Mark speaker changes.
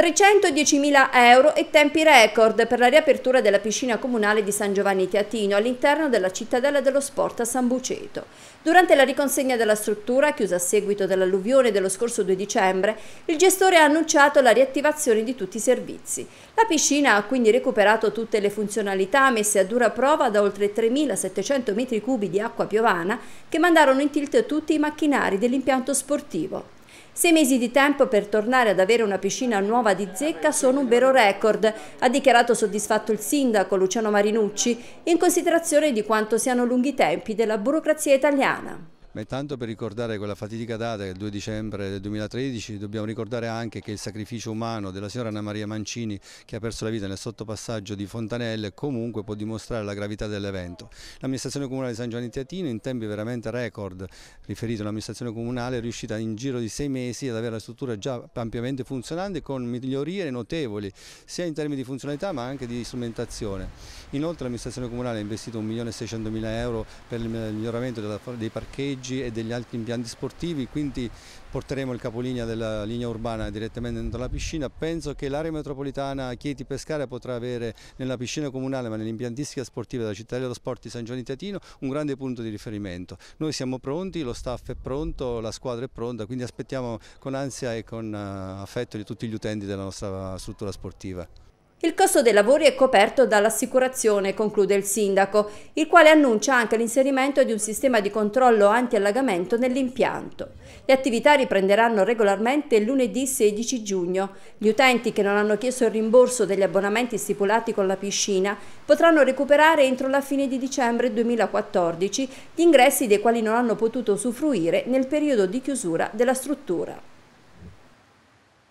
Speaker 1: 310.000 euro e tempi record per la riapertura della piscina comunale di San Giovanni Teatino all'interno della cittadella dello sport a San Buceto. Durante la riconsegna della struttura, chiusa a seguito dell'alluvione dello scorso 2 dicembre, il gestore ha annunciato la riattivazione di tutti i servizi. La piscina ha quindi recuperato tutte le funzionalità messe a dura prova da oltre 3.700 metri cubi di acqua piovana che mandarono in tilt tutti i macchinari dell'impianto sportivo. Sei mesi di tempo per tornare ad avere una piscina nuova di zecca sono un vero record, ha dichiarato soddisfatto il sindaco Luciano Marinucci, in considerazione di quanto siano lunghi i tempi della burocrazia italiana
Speaker 2: ma intanto per ricordare quella fatidica data del 2 dicembre del 2013 dobbiamo ricordare anche che il sacrificio umano della signora Anna Maria Mancini che ha perso la vita nel sottopassaggio di Fontanelle comunque può dimostrare la gravità dell'evento. L'amministrazione comunale di San Giovanni Teatino in tempi veramente record riferito all'amministrazione comunale è riuscita in giro di sei mesi ad avere la struttura già ampiamente funzionante con migliorie notevoli sia in termini di funzionalità ma anche di strumentazione. Inoltre l'amministrazione comunale ha investito 1.600.000 euro per il miglioramento dei parcheggi palleggi e degli altri impianti sportivi, quindi porteremo il capolinea della linea urbana direttamente dentro la piscina. Penso che l'area metropolitana Chieti-Pescara potrà avere nella piscina comunale ma nell'impiantistica sportiva della città dello sport di San Giovanni Teatino un grande punto di riferimento. Noi siamo pronti, lo staff è pronto, la squadra è pronta, quindi aspettiamo con ansia e con eh, affetto di tutti gli utenti della nostra struttura sportiva.
Speaker 1: Il costo dei lavori è coperto dall'assicurazione, conclude il sindaco, il quale annuncia anche l'inserimento di un sistema di controllo anti-allagamento nell'impianto. Le attività riprenderanno regolarmente lunedì 16 giugno. Gli utenti che non hanno chiesto il rimborso degli abbonamenti stipulati con la piscina potranno recuperare entro la fine di dicembre 2014 gli ingressi dei quali non hanno potuto usufruire nel periodo di chiusura della struttura.